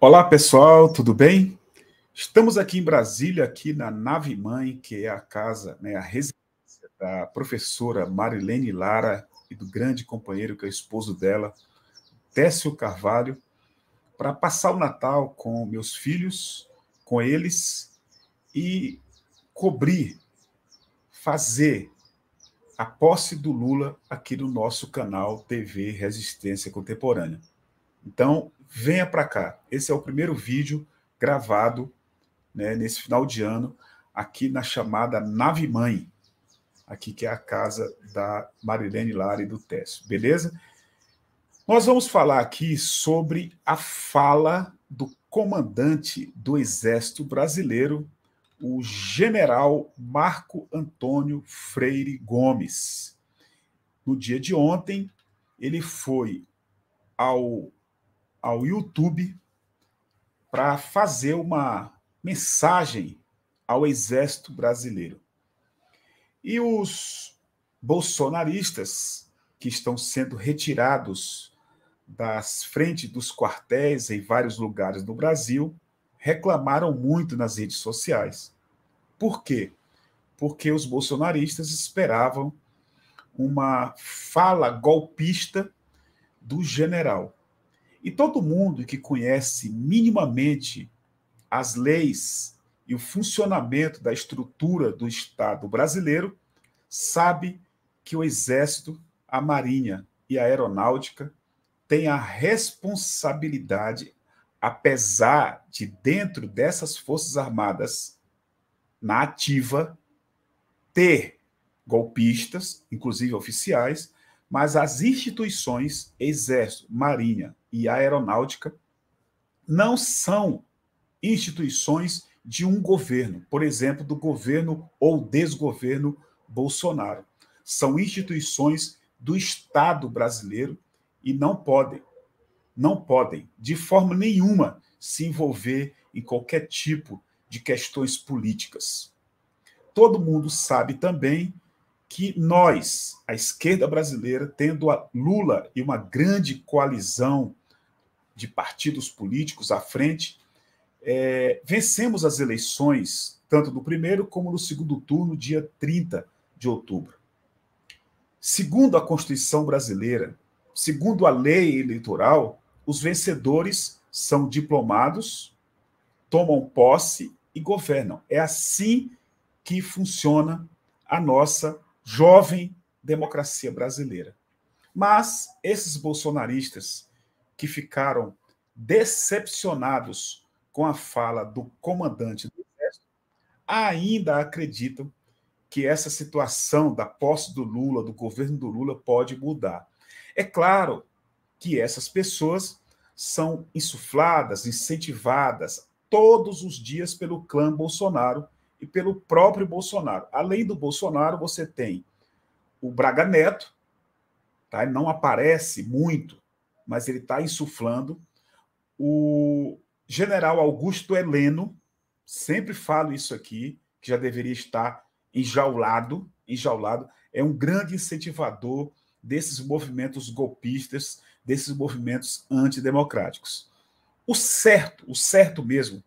Olá, pessoal, tudo bem? Estamos aqui em Brasília, aqui na Nave Mãe, que é a casa, né, a residência da professora Marilene Lara e do grande companheiro que é o esposo dela, Técio Carvalho, para passar o Natal com meus filhos, com eles e cobrir, fazer a posse do Lula aqui no nosso canal TV Resistência Contemporânea. Então, venha para cá. Esse é o primeiro vídeo gravado né, nesse final de ano aqui na chamada Nave Mãe, aqui que é a casa da Marilene Lara e do Tess, beleza? Nós vamos falar aqui sobre a fala do comandante do Exército Brasileiro, o general Marco Antônio Freire Gomes. No dia de ontem, ele foi ao ao YouTube para fazer uma mensagem ao Exército Brasileiro. E os bolsonaristas que estão sendo retirados das frentes dos quartéis em vários lugares do Brasil reclamaram muito nas redes sociais. Por quê? Porque os bolsonaristas esperavam uma fala golpista do general. E todo mundo que conhece minimamente as leis e o funcionamento da estrutura do Estado brasileiro sabe que o Exército, a Marinha e a Aeronáutica têm a responsabilidade, apesar de dentro dessas Forças Armadas, na ativa, ter golpistas, inclusive oficiais, mas as instituições, Exército, Marinha e aeronáutica não são instituições de um governo, por exemplo, do governo ou desgoverno Bolsonaro. São instituições do Estado brasileiro e não podem, não podem, de forma nenhuma, se envolver em qualquer tipo de questões políticas. Todo mundo sabe também que nós, a esquerda brasileira, tendo a Lula e uma grande coalizão de partidos políticos à frente, é, vencemos as eleições, tanto no primeiro como no segundo turno, dia 30 de outubro. Segundo a Constituição brasileira, segundo a lei eleitoral, os vencedores são diplomados, tomam posse e governam. É assim que funciona a nossa jovem democracia brasileira. Mas esses bolsonaristas que ficaram decepcionados com a fala do comandante do Exército ainda acreditam que essa situação da posse do Lula, do governo do Lula, pode mudar. É claro que essas pessoas são insufladas, incentivadas todos os dias pelo clã Bolsonaro e pelo próprio Bolsonaro. Além do Bolsonaro, você tem o Braga Neto, tá? ele não aparece muito, mas ele está insuflando. O general Augusto Heleno, sempre falo isso aqui, que já deveria estar enjaulado, enjaulado, é um grande incentivador desses movimentos golpistas, desses movimentos antidemocráticos. O certo, o certo mesmo,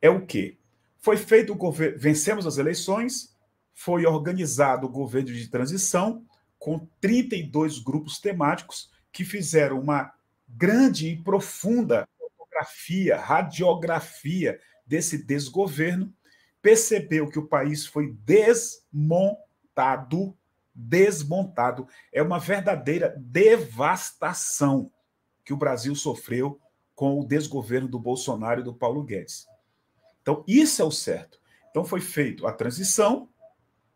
é o quê? Foi feito o governo, vencemos as eleições, foi organizado o governo de transição com 32 grupos temáticos que fizeram uma grande e profunda fotografia, radiografia desse desgoverno, percebeu que o país foi desmontado, desmontado. É uma verdadeira devastação que o Brasil sofreu com o desgoverno do Bolsonaro e do Paulo Guedes. Então, isso é o certo. Então, foi feito a transição,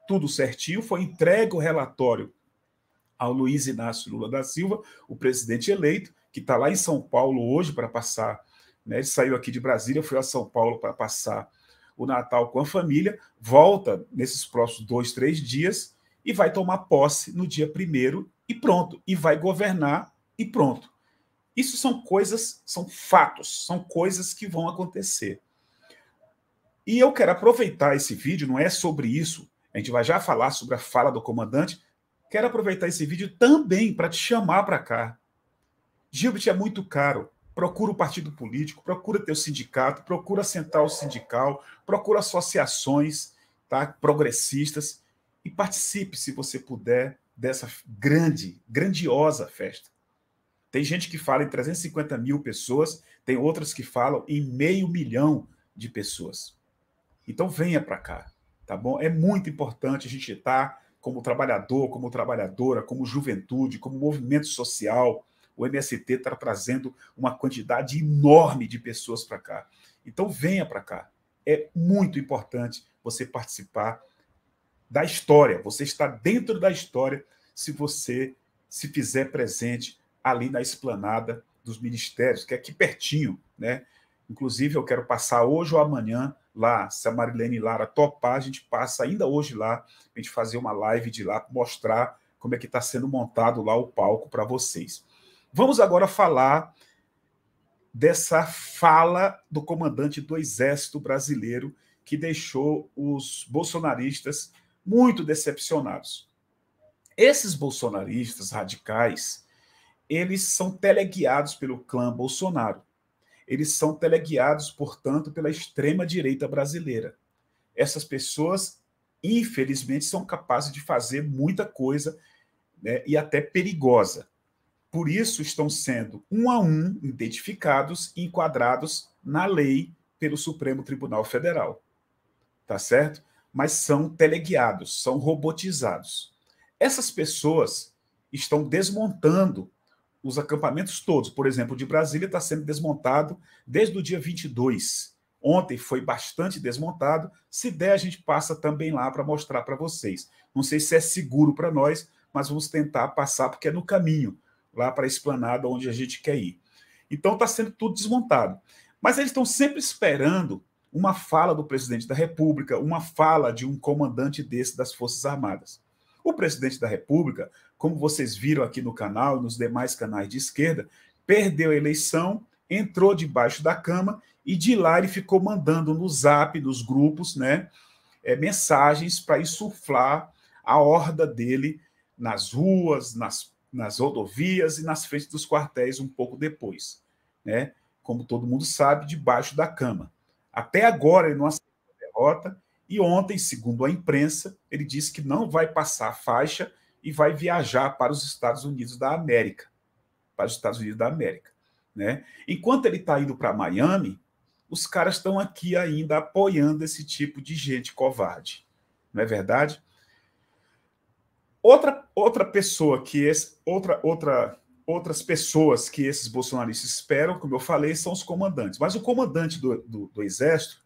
tudo certinho, foi entregue o relatório ao Luiz Inácio Lula da Silva, o presidente eleito, que está lá em São Paulo hoje para passar. Né? Ele saiu aqui de Brasília, foi a São Paulo para passar o Natal com a família, volta nesses próximos dois, três dias e vai tomar posse no dia primeiro e pronto. E vai governar e pronto. Isso são coisas, são fatos, são coisas que vão acontecer. E eu quero aproveitar esse vídeo, não é sobre isso, a gente vai já falar sobre a fala do comandante. Quero aproveitar esse vídeo também para te chamar para cá. Gilbert é muito caro. Procura o partido político, procura teu sindicato, procura a central sindical, procura associações tá, progressistas e participe, se você puder, dessa grande, grandiosa festa. Tem gente que fala em 350 mil pessoas, tem outras que falam em meio milhão de pessoas. Então venha para cá, tá bom? É muito importante a gente estar tá como trabalhador, como trabalhadora, como juventude, como movimento social. O MST está trazendo uma quantidade enorme de pessoas para cá. Então venha para cá. É muito importante você participar da história. Você está dentro da história se você se fizer presente ali na esplanada dos ministérios, que é aqui pertinho, né? Inclusive, eu quero passar hoje ou amanhã lá. Se a Marilene Lara topar, a gente passa ainda hoje lá, a gente fazer uma live de lá, mostrar como é que está sendo montado lá o palco para vocês. Vamos agora falar dessa fala do comandante do Exército Brasileiro que deixou os bolsonaristas muito decepcionados. Esses bolsonaristas radicais, eles são teleguiados pelo clã Bolsonaro eles são teleguiados, portanto, pela extrema-direita brasileira. Essas pessoas, infelizmente, são capazes de fazer muita coisa né, e até perigosa. Por isso, estão sendo um a um identificados e enquadrados na lei pelo Supremo Tribunal Federal. Tá certo? Mas são teleguiados, são robotizados. Essas pessoas estão desmontando os acampamentos todos. Por exemplo, de Brasília está sendo desmontado desde o dia 22. Ontem foi bastante desmontado. Se der, a gente passa também lá para mostrar para vocês. Não sei se é seguro para nós, mas vamos tentar passar, porque é no caminho, lá para a esplanada onde a gente quer ir. Então está sendo tudo desmontado. Mas eles estão sempre esperando uma fala do presidente da República, uma fala de um comandante desse das Forças Armadas. O presidente da República, como vocês viram aqui no canal e nos demais canais de esquerda, perdeu a eleição, entrou debaixo da cama e de lá ele ficou mandando no zap, nos grupos, né, é, mensagens para insuflar a horda dele nas ruas, nas, nas rodovias e nas frentes dos quartéis um pouco depois. Né? Como todo mundo sabe, debaixo da cama. Até agora ele não aceitou a derrota, e ontem, segundo a imprensa, ele disse que não vai passar a faixa e vai viajar para os Estados Unidos da América. Para os Estados Unidos da América. Né? Enquanto ele está indo para Miami, os caras estão aqui ainda apoiando esse tipo de gente covarde. Não é verdade? Outra, outra pessoa que esse, outra, outra, outras pessoas que esses bolsonaristas esperam, como eu falei, são os comandantes. Mas o comandante do, do, do exército,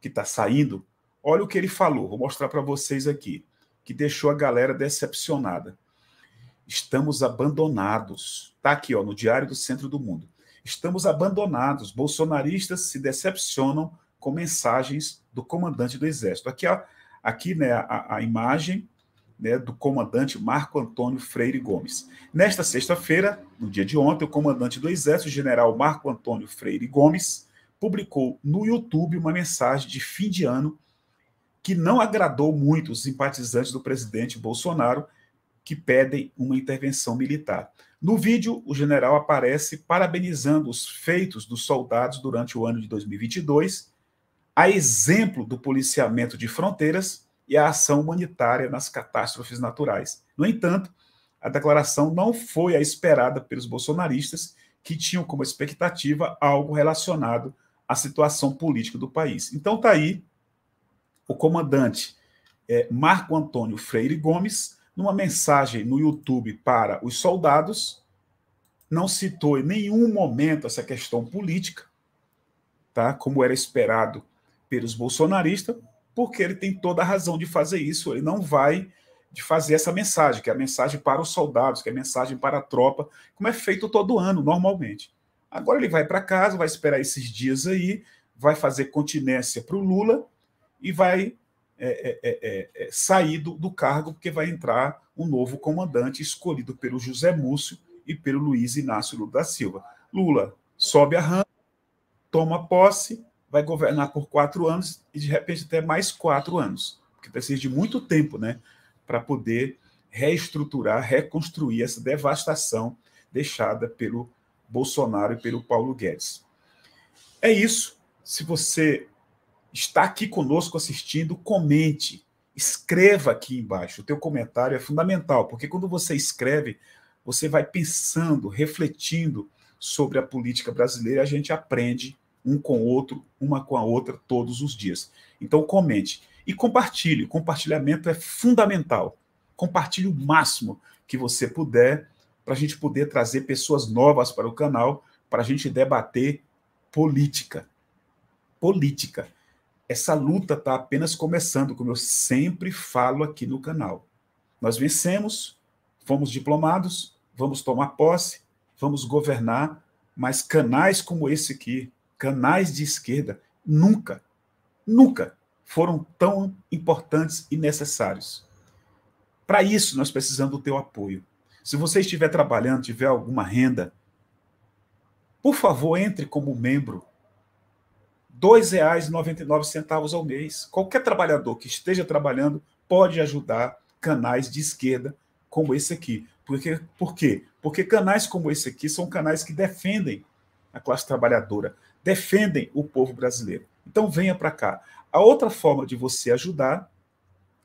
que está saindo Olha o que ele falou, vou mostrar para vocês aqui, que deixou a galera decepcionada. Estamos abandonados. Está aqui, ó, no Diário do Centro do Mundo. Estamos abandonados. Bolsonaristas se decepcionam com mensagens do comandante do Exército. Aqui, ó, aqui né, a, a imagem né, do comandante Marco Antônio Freire Gomes. Nesta sexta-feira, no dia de ontem, o comandante do Exército, general Marco Antônio Freire Gomes, publicou no YouTube uma mensagem de fim de ano que não agradou muito os simpatizantes do presidente Bolsonaro, que pedem uma intervenção militar. No vídeo, o general aparece parabenizando os feitos dos soldados durante o ano de 2022, a exemplo do policiamento de fronteiras e a ação humanitária nas catástrofes naturais. No entanto, a declaração não foi a esperada pelos bolsonaristas, que tinham como expectativa algo relacionado à situação política do país. Então, está aí o comandante é, Marco Antônio Freire Gomes, numa mensagem no YouTube para os soldados, não citou em nenhum momento essa questão política, tá? como era esperado pelos bolsonaristas, porque ele tem toda a razão de fazer isso, ele não vai de fazer essa mensagem, que é a mensagem para os soldados, que é a mensagem para a tropa, como é feito todo ano, normalmente. Agora ele vai para casa, vai esperar esses dias aí, vai fazer continência para o Lula, e vai é é, é, é, é, sair do, do, cargo, porque vai entrar um novo comandante escolhido pelo José Múcio e pelo Luiz Inácio Lula da Silva. Lula sobe a rampa, toma posse, vai governar por quatro anos e, de repente, até mais quatro anos, porque precisa de muito tempo né, para poder reestruturar, reconstruir essa devastação deixada pelo Bolsonaro e pelo Paulo Guedes. É isso. Se você está aqui conosco assistindo, comente, escreva aqui embaixo. O teu comentário é fundamental, porque quando você escreve, você vai pensando, refletindo sobre a política brasileira, a gente aprende um com o outro, uma com a outra todos os dias. Então comente e compartilhe. Compartilhamento é fundamental. Compartilhe o máximo que você puder para a gente poder trazer pessoas novas para o canal, para a gente debater política. Política essa luta está apenas começando, como eu sempre falo aqui no canal. Nós vencemos, fomos diplomados, vamos tomar posse, vamos governar, mas canais como esse aqui, canais de esquerda, nunca, nunca foram tão importantes e necessários. Para isso, nós precisamos do teu apoio. Se você estiver trabalhando, tiver alguma renda, por favor, entre como membro R$ 2,99 ao mês. Qualquer trabalhador que esteja trabalhando pode ajudar canais de esquerda como esse aqui. Porque, por quê? Porque canais como esse aqui são canais que defendem a classe trabalhadora, defendem o povo brasileiro. Então venha para cá. A outra forma de você ajudar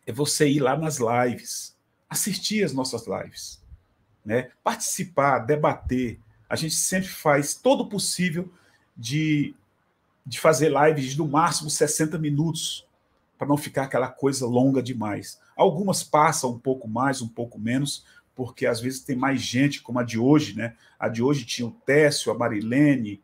é você ir lá nas lives, assistir as nossas lives, né? participar, debater. A gente sempre faz todo o possível de de fazer lives no máximo 60 minutos, para não ficar aquela coisa longa demais. Algumas passam um pouco mais, um pouco menos, porque às vezes tem mais gente, como a de hoje, né? A de hoje tinha o Técio, a Marilene,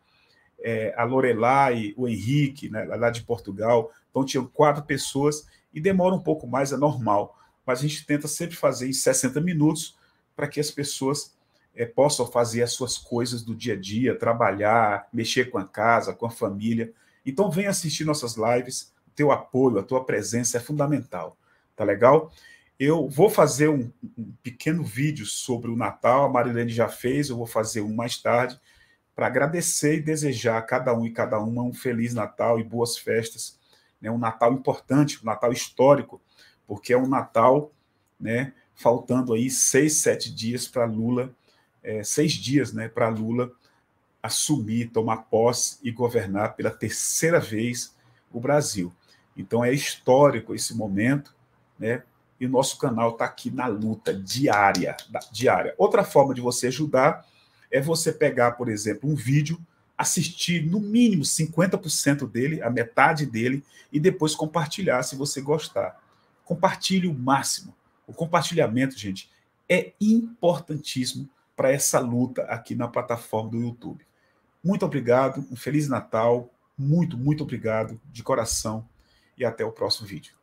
é, a Lorelai, o Henrique, né? lá de Portugal. Então tinham quatro pessoas e demora um pouco mais, é normal. Mas a gente tenta sempre fazer em 60 minutos para que as pessoas é, possam fazer as suas coisas do dia a dia, trabalhar, mexer com a casa, com a família. Então, venha assistir nossas lives. O teu apoio, a tua presença é fundamental. Tá legal? Eu vou fazer um, um pequeno vídeo sobre o Natal. A Marilene já fez, eu vou fazer um mais tarde para agradecer e desejar a cada um e cada uma um feliz Natal e boas festas. Né? Um Natal importante, um Natal histórico, porque é um Natal, né? Faltando aí seis, sete dias para Lula é, seis dias né, para Lula assumir, tomar posse e governar pela terceira vez o Brasil. Então é histórico esse momento, né? E o nosso canal está aqui na luta diária, diária. Outra forma de você ajudar é você pegar, por exemplo, um vídeo, assistir no mínimo 50% dele, a metade dele, e depois compartilhar se você gostar. Compartilhe o máximo. O compartilhamento, gente, é importantíssimo para essa luta aqui na plataforma do YouTube. Muito obrigado, um feliz Natal, muito, muito obrigado de coração e até o próximo vídeo.